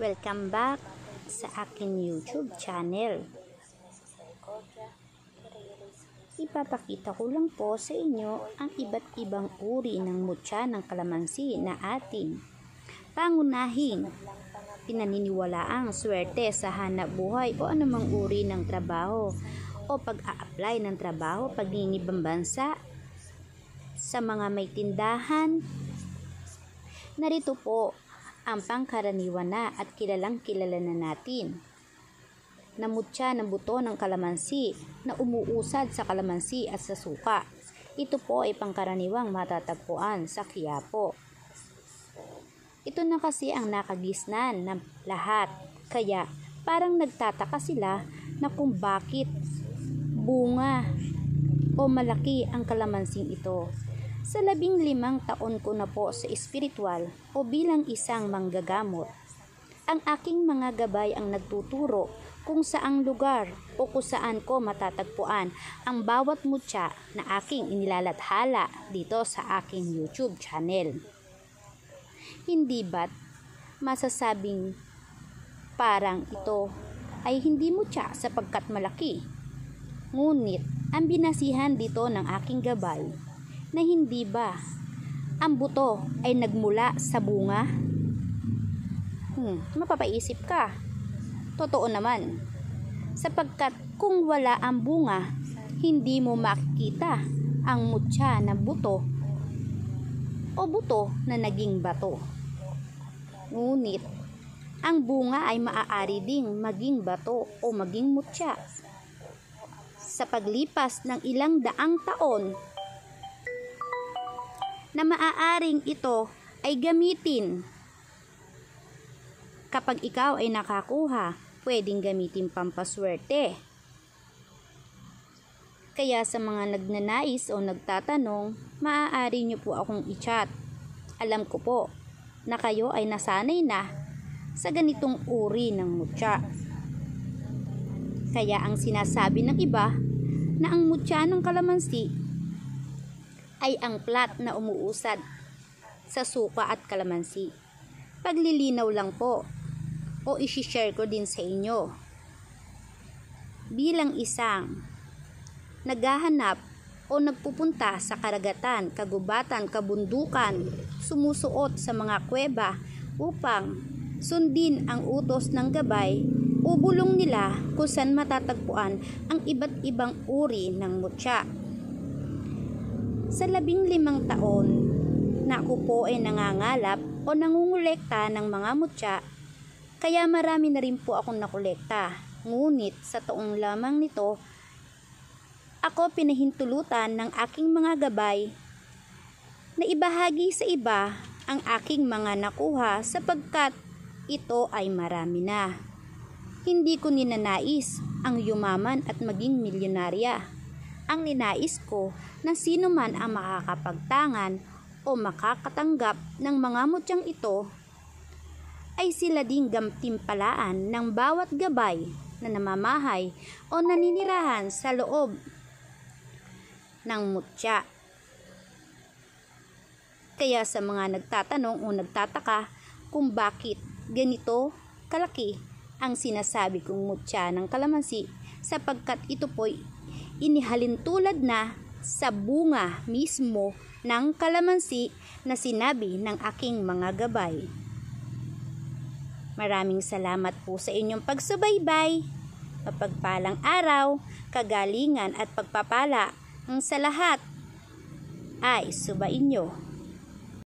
Welcome back sa akin YouTube channel. Ipapakita ko lang po sa inyo ang iba't ibang uri ng mutya ng kalamansi na atin. Pangunahin, pinaniniwalaang swerte sa hanap buhay o anumang uri ng trabaho o pag-a-apply ng trabaho, pagninibang bansa, sa mga may tindahan. Narito po ang pangkaraniwan na at kilalang kilala na natin. Namutya ng buto ng kalamansi na umuusad sa kalamansi at sa suka. Ito po ay pangkaraniwang matatagpuan sa Quiapo. Ito na kasi ang nakagisnan ng lahat. Kaya parang nagtataka sila na kung bakit bunga o malaki ang kalamansing ito. Sa labing limang taon ko na po sa espiritual o bilang isang manggagamot, ang aking mga gabay ang nagtuturo kung saang lugar o kung saan ko matatagpuan ang bawat mutya na aking inilalathala dito sa aking YouTube channel. Hindi ba't masasabing parang ito ay hindi mutya sapagkat malaki? Ngunit ang binasihan dito ng aking gabay na hindi ba ang buto ay nagmula sa bunga? Hmm, mapapaisip ka. Totoo naman. Sapagkat kung wala ang bunga, hindi mo makikita ang mutya na buto o buto na naging bato. Ngunit, ang bunga ay maaari ding maging bato o maging mutya. Sa paglipas ng ilang daang taon, na maaaring ito ay gamitin. Kapag ikaw ay nakakuha, pwedeng gamitin pampaswerte. Kaya sa mga nagnanais o nagtatanong, maaari nyo po akong i-chat. Alam ko po na kayo ay nasanay na sa ganitong uri ng mutya. Kaya ang sinasabi ng iba na ang mutya ng kalamansi ay ang plat na umuusad sa suka at kalamansi. Paglilinaw lang po o isishare ko din sa inyo. Bilang isang naghahanap o nagpupunta sa karagatan, kagubatan, kabundukan, sumusuot sa mga kuweba upang sundin ang utos ng gabay o bulong nila kusan matatagpuan ang iba't ibang uri ng mutya sa labing limang taon na ako po ay nangangalap o nangungulekta ng mga mutya, kaya marami na rin po akong nakolekta. Ngunit sa taong lamang nito, ako pinahintulutan ng aking mga gabay na ibahagi sa iba ang aking mga nakuha sapagkat ito ay marami na. Hindi ko ninanais ang yumaman at maging milyonarya ang ninais ko na sino man ang makakapagtangan o makakatanggap ng mga mutyang ito ay sila ding gamtimpalaan ng bawat gabay na namamahay o naninirahan sa loob ng mutya. Kaya sa mga nagtatanong o nagtataka kung bakit ganito kalaki ang sinasabi kong mutya ng kalamansi sapagkat ito po'y inihalin tulad na sa bunga mismo ng kalamansi na sinabi ng aking mga gabay. Maraming salamat po sa inyong pagsubaybay. Mapagpalang araw, kagalingan at pagpapala ang sa lahat ay subain nyo.